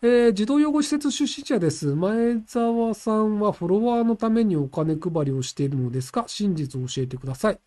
えー、児童養護施設出資者です。前澤さんはフォロワーのためにお金配りをしているのですが、真実を教えてください。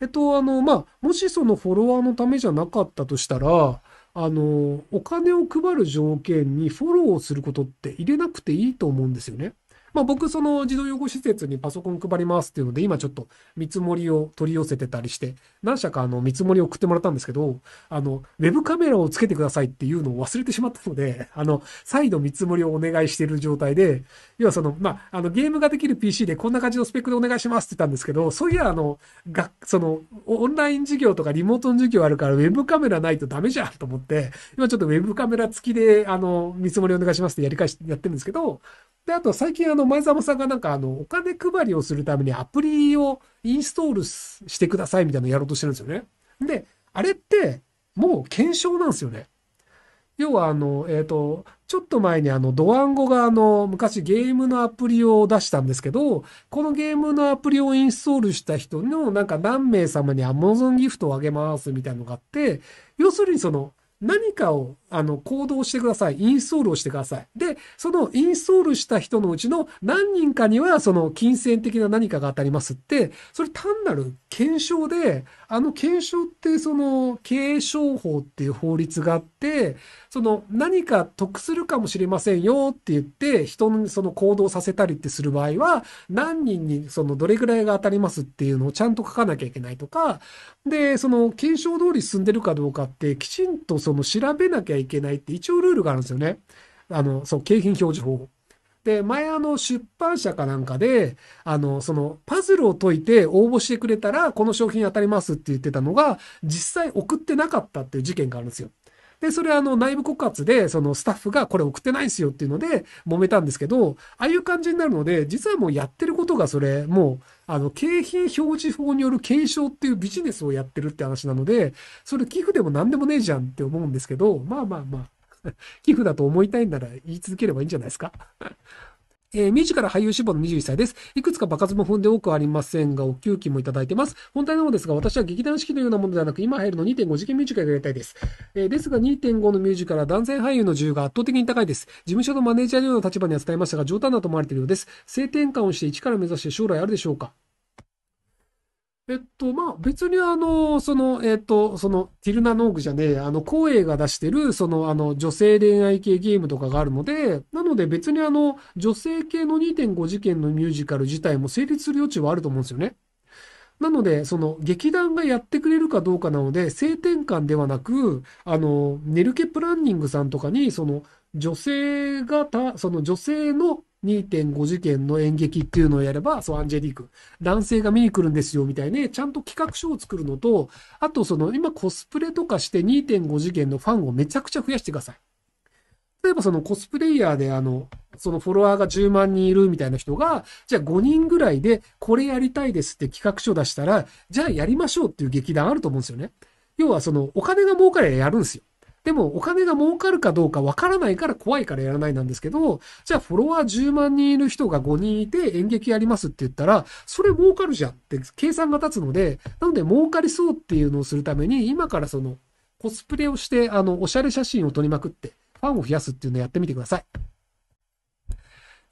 えっと、あの、まあ、もしそのフォロワーのためじゃなかったとしたら、あの、お金を配る条件にフォローをすることって入れなくていいと思うんですよね。まあ僕、その児童養護施設にパソコン配りますっていうので、今ちょっと見積もりを取り寄せてたりして、何社かあの見積もりを送ってもらったんですけど、あの、ウェブカメラをつけてくださいっていうのを忘れてしまったので、あの、再度見積もりをお願いしている状態で、要はその、まあ、あの、ゲームができる PC でこんな感じのスペックでお願いしますって言ったんですけど、そういや、あの、が、その、オンライン授業とかリモートの授業あるから、ウェブカメラないとダメじゃんと思って、今ちょっとウェブカメラ付きで、あの、見積もりお願いしますってやり返し、やってるんですけど、で、あと最近あの、の前澤さんがなんかあの、お金配りをするためにアプリをインストールしてくださいみたいなのやろうとしてるんですよね。で、あれって、もう検証なんですよね。要はあの、えっ、ー、と、ちょっと前にあの、ドワンゴがあの、昔ゲームのアプリを出したんですけど、このゲームのアプリをインストールした人のなんか何名様に Amazon ギフトをあげますみたいなのがあって、要するにその、何かをあの、行動してください。インストールをしてください。で、そのインストールした人のうちの何人かには、その金銭的な何かが当たりますって、それ単なる検証で、あの検証ってその継承法っていう法律があって、その何か得するかもしれませんよって言って、人のその行動させたりってする場合は、何人にそのどれぐらいが当たりますっていうのをちゃんと書かなきゃいけないとか、で、その検証通り進んでるかどうかって、きちんとその調べなきゃいけないって一応ルールがあるんですよね。あの、そう、景品表示法。で、前あの出版社かなんかで、あの、そのパズルを解いて応募してくれたら、この商品当たりますって言ってたのが、実際送ってなかったっていう事件があるんですよ。で、それあの内部告発で、そのスタッフがこれ送ってないんですよっていうので揉めたんですけど、ああいう感じになるので、実はもうやってることがそれ、もう、あの、景品表示法による検証っていうビジネスをやってるって話なので、それ寄付でも何でもねえじゃんって思うんですけど、まあまあまあ、寄付だと思いたいなら言い続ければいいんじゃないですか。えー、ミュージカル俳優志望の21歳です。いくつか場数も踏んで多くありませんが、お給金もいただいてます。本題なのですが、私は劇団四季のようなものではなく、今入るの2.5次元ミュージカルがやりたいです。えー、ですが、2.5のミュージカルは男性俳優の自由が圧倒的に高いです。事務所のマネージャーのような立場には伝えましたが、冗談だと思われているようです。性転換をして一から目指して将来あるでしょうかえっと、まあ、別にあの、その、えっと、その、ティルナノーグじゃねえ、あの、光栄が出してる、その、あの、女性恋愛系ゲームとかがあるので、なので別にあの、女性系の2.5事件のミュージカル自体も成立する余地はあると思うんですよね。なので、その、劇団がやってくれるかどうかなので、性転換ではなく、あの、ネルケプランニングさんとかに、その、女性がた、その女性の2.5次元の演劇っていうのをやれば、そう、アンジェリーク、男性が見に来るんですよ、みたいね、ちゃんと企画書を作るのと、あとその、今コスプレとかして2.5次元のファンをめちゃくちゃ増やしてください。例えばそのコスプレイヤーであの、そのフォロワーが10万人いるみたいな人が、じゃあ5人ぐらいでこれやりたいですって企画書出したら、じゃあやりましょうっていう劇団あると思うんですよね。要はそのお金が儲かりばやるんですよ。でもお金が儲かるかどうかわからないから怖いからやらないなんですけど、じゃあフォロワー10万人いる人が5人いて演劇やりますって言ったら、それ儲かるじゃんって計算が立つので、なので儲かりそうっていうのをするために、今からそのコスプレをして、あの、おしゃれ写真を撮りまくって、ファンを増やすっていうのをやってみてください。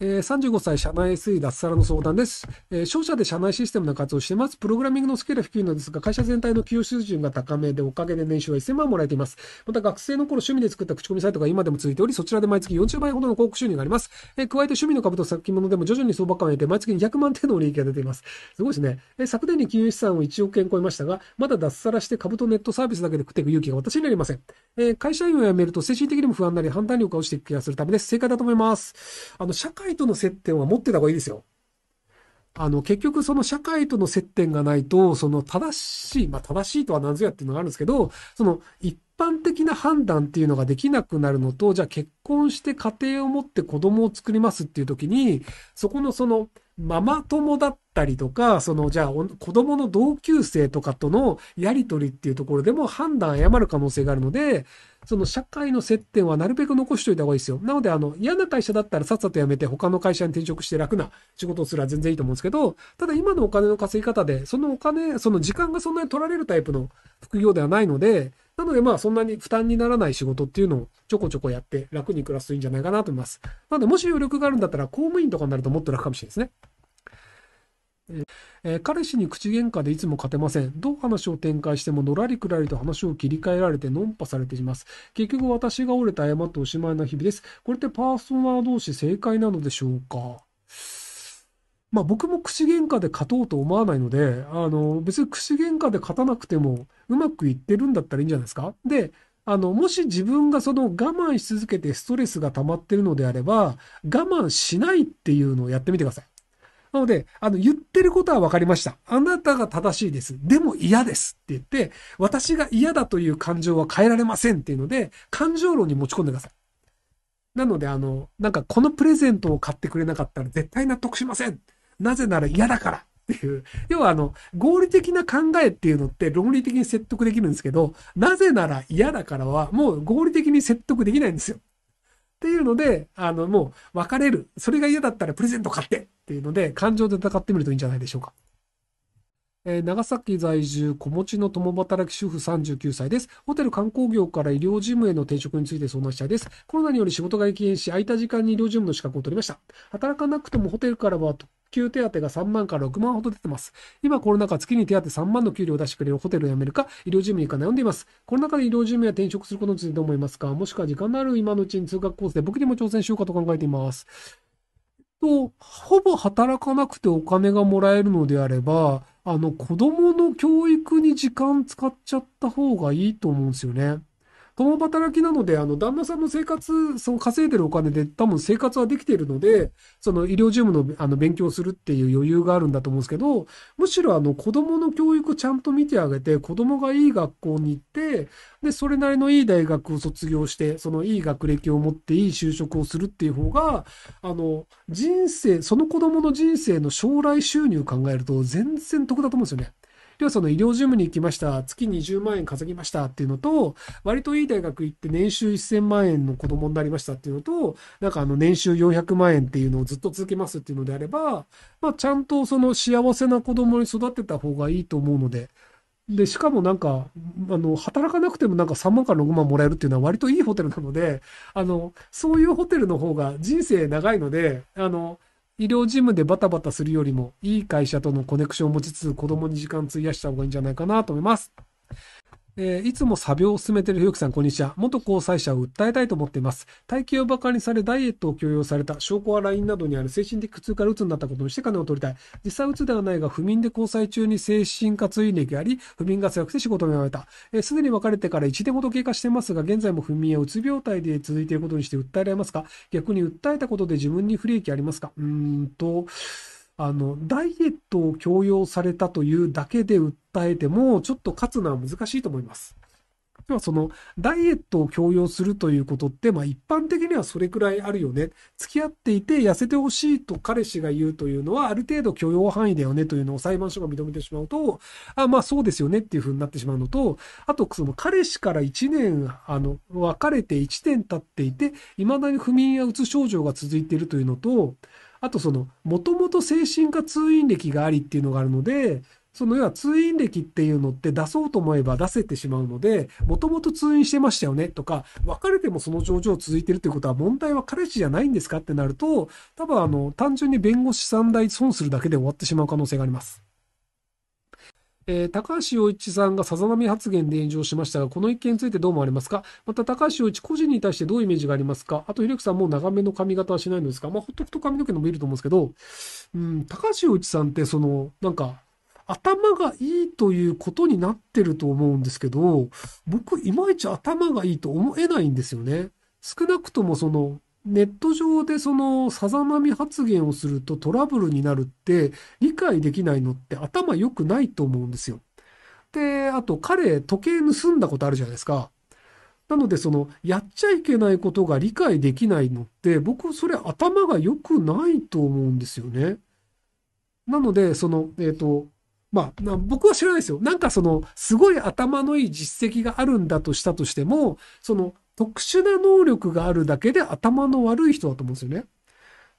えー、35歳、社内 SE 脱サラの相談です。えー、商社で社内システムの活動をしています。プログラミングのスキルは低いのですが、会社全体の給与水準が高めで、おかげで年収は1000万もらえています。また、学生の頃趣味で作った口コミサイトが今でも続いており、そちらで毎月40倍ほどの広告収入があります。えー、加えて趣味の株と先物でも徐々に相場感を得て、毎月200万程度の利益が出ています。すごいですね。えー、昨年に金融資産を1億円超えましたが、まだ脱サラして株とネットサービスだけで食っていく勇気が私になりません。えー、会社員を辞めると精神的にも不安なり、判断力が落ちていく気がするためです。正解だと思います。あの、社会会との接点は持ってた方がいいですよ。あの、結局その社会との接点がないと、その正しい、まあ正しいとは何ぞやっていうのがあるんですけど、その一般的な判断っていうのができなくなるのと、じゃあ結婚して家庭を持って子供を作りますっていう時に、そこのそのママ友だったりとか、そのじゃあ子供の同級生とかとのやりとりっていうところでも判断誤る可能性があるので、その社会の接点はなるべく残しておいた方がいいですよ。なので、あの、嫌な会社だったらさっさと辞めて他の会社に転職して楽な仕事をすら全然いいと思うんですけど、ただ今のお金の稼ぎ方で、そのお金、その時間がそんなに取られるタイプの副業ではないので、なのでまあそんなに負担にならない仕事っていうのをちょこちょこやって楽に暮らすといいんじゃないかなと思います。なのでもし余力があるんだったら公務員とかになるともっと楽かもしれないですね。えー、彼氏に口喧嘩でいつも勝てません。どう話を展開してものらりくらりと話を切り替えられて論破されています。結局私が折れて謝っておしまいな日々です。これってパーソナー同士正解なのでしょうかまあ僕も口喧嘩で勝とうと思わないので、あの別に口喧嘩で勝たなくてもうまくいってるんだったらいいんじゃないですかで、あの、もし自分がその我慢し続けてストレスが溜まってるのであれば、我慢しないっていうのをやってみてください。なので、あの、言ってることは分かりました。あなたが正しいです。でも嫌ですって言って、私が嫌だという感情は変えられませんっていうので、感情論に持ち込んでください。なので、あの、なんかこのプレゼントを買ってくれなかったら絶対納得しません。なぜなら嫌だからっていう。要はあの、合理的な考えっていうのって論理的に説得できるんですけど、なぜなら嫌だからはもう合理的に説得できないんですよ。っていうので、あの、もう別れる。それが嫌だったらプレゼント買ってっていうので、感情で戦ってみるといいんじゃないでしょうか。えー、長崎在住、子持ちの共働き主婦39歳です。ホテル観光業から医療事務への転職について相談したいです。コロナにより仕事が激減し、空いた時間に医療事務の資格を取りました。働かなくてもホテルからは特給手当が3万から6万ほど出てます。今コロナ禍月に手当3万の給料を出してくれるホテルを辞めるか、医療事務に行か悩んでいます。コロナ禍で医療事務や転職することについてどう思いますかもしくは時間のある今のうちに通学コースで僕にも挑戦しようかと考えています。と、ほぼ働かなくてお金がもらえるのであれば、あの、子供の教育に時間使っちゃった方がいいと思うんですよね。共働きなので、あの、旦那さんの生活、その稼いでるお金で多分生活はできているので、その医療事務のあの勉強するっていう余裕があるんだと思うんですけど、むしろあの、子供の教育ちゃんと見てあげて、子供がいい学校に行って、で、それなりのいい大学を卒業して、そのいい学歴を持っていい就職をするっていう方が、あの、人生、その子供の人生の将来収入を考えると全然得だと思うんですよね。要はその医療事務に行きました、月20万円稼ぎましたっていうのと、割といい大学行って年収1000万円の子供になりましたっていうのと、なんかあの年収400万円っていうのをずっと続けますっていうのであれば、まあちゃんとその幸せな子供に育てた方がいいと思うので、で、しかもなんか、あの、働かなくてもなんか3万から6万もらえるっていうのは割といいホテルなので、あの、そういうホテルの方が人生長いので、あの、医療事務でバタバタするよりも、いい会社とのコネクションを持ちつつ、子供に時間費やした方がいいんじゃないかなと思います。えー、いつも作業を進めているひよきさん、こんにちは。元交際者を訴えたいと思っています。体型を馬鹿にされ、ダイエットを強要された、証拠は LINE などにある精神的苦痛から鬱になったことにして金を取りたい。実際鬱ではないが、不眠で交際中に精神活通院があり、不眠が強くて仕事を辞めた。えー、すでに別れてから1年ほど経過してますが、現在も不眠やうつ病態で続いていることにして訴えられますか逆に訴えたことで自分に不利益ありますかうーんと、あの、ダイエットを強要されたというだけで訴えても、ちょっと勝つのは難しいと思います。ではその、ダイエットを強要するということって、まあ一般的にはそれくらいあるよね。付き合っていて痩せてほしいと彼氏が言うというのは、ある程度許容範囲だよねというのを裁判所が認めてしまうと、あ、まあそうですよねっていうふうになってしまうのと、あとその彼氏から1年、あの、別れて1年経っていて、未だに不眠やうつ症状が続いているというのと、あとその、もともと精神科通院歴がありっていうのがあるので、その要は通院歴っていうのって出そうと思えば出せてしまうので、もともと通院してましたよねとか、別れてもその症状続いてるってことは問題は彼氏じゃないんですかってなると、多分あの、単純に弁護士3代損するだけで終わってしまう可能性があります。えー、高橋洋一さんがさざ波発言で炎上しましたが、この一件についてどう思われますかまた、高橋洋一個人に対してどういうイメージがありますかあと、ひろゆきさんも長めの髪型はしないのですかまあ、ほっとくと髪の毛伸びると思うんですけど、うん、高橋洋一さんって、その、なんか、頭がいいということになってると思うんですけど、僕、いまいち頭がいいと思えないんですよね。少なくともその、ネット上でそのさざ波発言をするとトラブルになるって理解できないのって頭良くないと思うんですよ。で、あと彼時計盗んだことあるじゃないですか。なのでそのやっちゃいけないことが理解できないのって僕それ頭が良くないと思うんですよね。なのでその、えっ、ー、と、まあ、僕は知らないですよ。なんかその、すごい頭のいい実績があるんだとしたとしても、その、特殊な能力があるだけで頭の悪い人だと思うんですよね。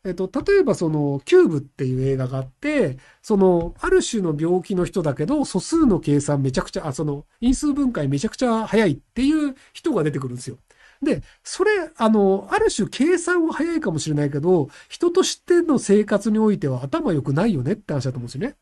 えっと、例えばその、キューブっていう映画があって、その、ある種の病気の人だけど、素数の計算めちゃくちゃ、あ、その、因数分解めちゃくちゃ早いっていう人が出てくるんですよ。で、それ、あの、ある種計算は早いかもしれないけど、人としての生活においては頭良くないよねって話だと思うんですよね。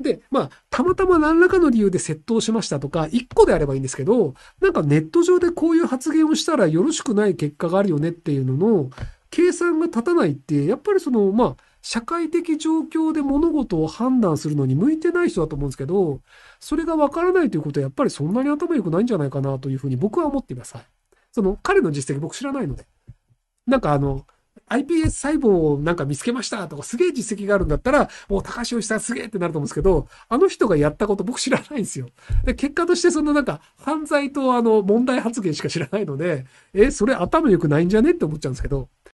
で、まあ、たまたま何らかの理由で窃盗しましたとか、1個であればいいんですけど、なんかネット上でこういう発言をしたらよろしくない結果があるよねっていうのの、計算が立たないって、やっぱりその、まあ、社会的状況で物事を判断するのに向いてない人だと思うんですけど、それがわからないということはやっぱりそんなに頭良くないんじゃないかなというふうに僕は思っています。その彼の実績僕知らないので。なんかあの、iPS 細胞をなんか見つけましたとか、すげえ実績があるんだったら、もう高橋義さんすげえってなると思うんですけど、あの人がやったこと僕知らないんですよ。で、結果としてそのなんか、犯罪とあの、問題発言しか知らないので、え、それ頭良くないんじゃねって思っちゃうんですけど。